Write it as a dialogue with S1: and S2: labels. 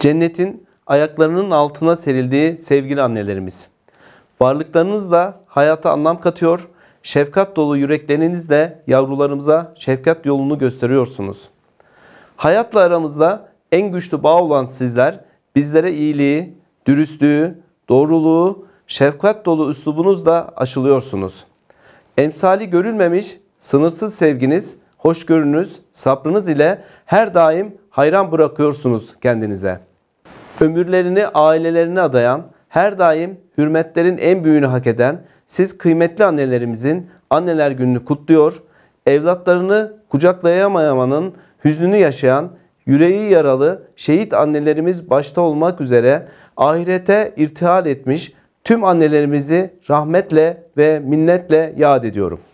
S1: Cennetin ayaklarının altına serildiği sevgili annelerimiz. Varlıklarınızla hayata anlam katıyor, şefkat dolu yüreklerinizle yavrularımıza şefkat yolunu gösteriyorsunuz. Hayatla aramızda en güçlü bağ olan sizler bizlere iyiliği, dürüstlüğü, doğruluğu, şefkat dolu üslubunuzla aşılıyorsunuz. Emsali görülmemiş sınırsız sevginiz, hoşgörünüz, sabrınız ile her daim hayran bırakıyorsunuz kendinize. Ömürlerini ailelerine adayan, her daim hürmetlerin en büyüğünü hak eden siz kıymetli annelerimizin anneler gününü kutluyor, evlatlarını kucaklayamayamanın hüznünü yaşayan, yüreği yaralı şehit annelerimiz başta olmak üzere ahirete irtihal etmiş tüm annelerimizi rahmetle ve minnetle yad ediyorum.